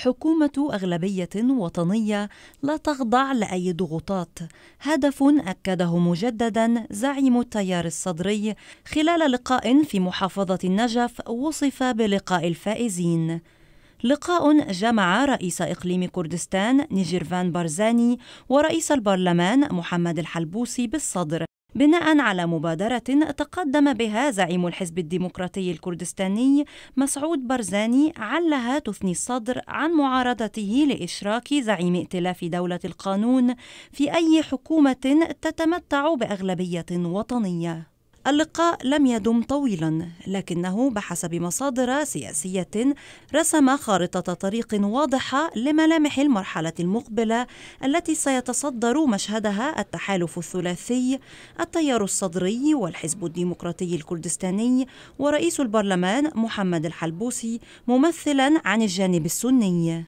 حكومة أغلبية وطنية لا تخضع لأي ضغوطات هدف أكده مجددا زعيم التيار الصدري خلال لقاء في محافظة النجف وصف بلقاء الفائزين لقاء جمع رئيس إقليم كردستان نيجيرفان بارزاني ورئيس البرلمان محمد الحلبوسي بالصدر بناء على مبادرة تقدم بها زعيم الحزب الديمقراطي الكردستاني مسعود برزاني علها تثني الصدر عن معارضته لإشراك زعيم ائتلاف دولة القانون في أي حكومة تتمتع بأغلبية وطنية اللقاء لم يدم طويلا لكنه بحسب مصادر سياسية رسم خارطة طريق واضحة لملامح المرحلة المقبلة التي سيتصدر مشهدها التحالف الثلاثي التيار الصدري والحزب الديمقراطي الكردستاني ورئيس البرلمان محمد الحلبوسي ممثلا عن الجانب السني